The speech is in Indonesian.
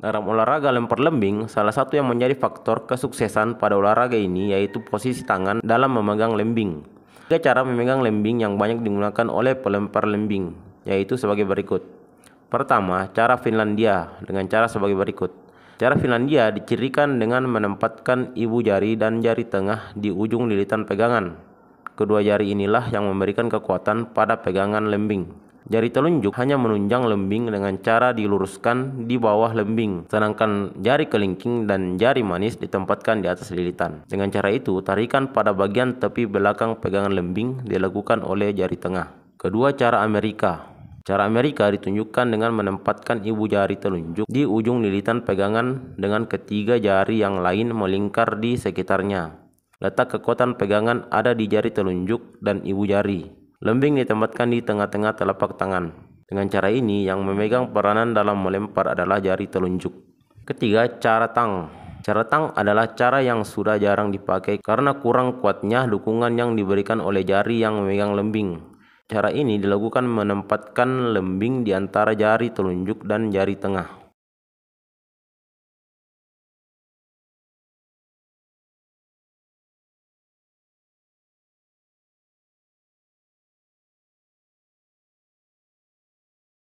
Dalam olahraga lempar-lembing, salah satu yang menjadi faktor kesuksesan pada olahraga ini yaitu posisi tangan dalam memegang lembing. Tiga cara memegang lembing yang banyak digunakan oleh pelempar lembing, yaitu sebagai berikut. Pertama, cara Finlandia dengan cara sebagai berikut. Cara Finlandia dicirikan dengan menempatkan ibu jari dan jari tengah di ujung lilitan pegangan. Kedua jari inilah yang memberikan kekuatan pada pegangan lembing. Jari telunjuk hanya menunjang lembing dengan cara diluruskan di bawah lembing, sedangkan jari kelingking dan jari manis ditempatkan di atas lilitan. Dengan cara itu, tarikan pada bagian tepi belakang pegangan lembing dilakukan oleh jari tengah. Kedua cara Amerika. Cara Amerika ditunjukkan dengan menempatkan ibu jari telunjuk di ujung lilitan pegangan dengan ketiga jari yang lain melingkar di sekitarnya. Letak kekuatan pegangan ada di jari telunjuk dan ibu jari. Lembing ditempatkan di tengah-tengah telapak tangan. Dengan cara ini, yang memegang peranan dalam melempar adalah jari telunjuk. Ketiga, cara tang. Cara tang adalah cara yang sudah jarang dipakai karena kurang kuatnya dukungan yang diberikan oleh jari yang memegang lembing. Cara ini dilakukan menempatkan lembing di antara jari telunjuk dan jari tengah.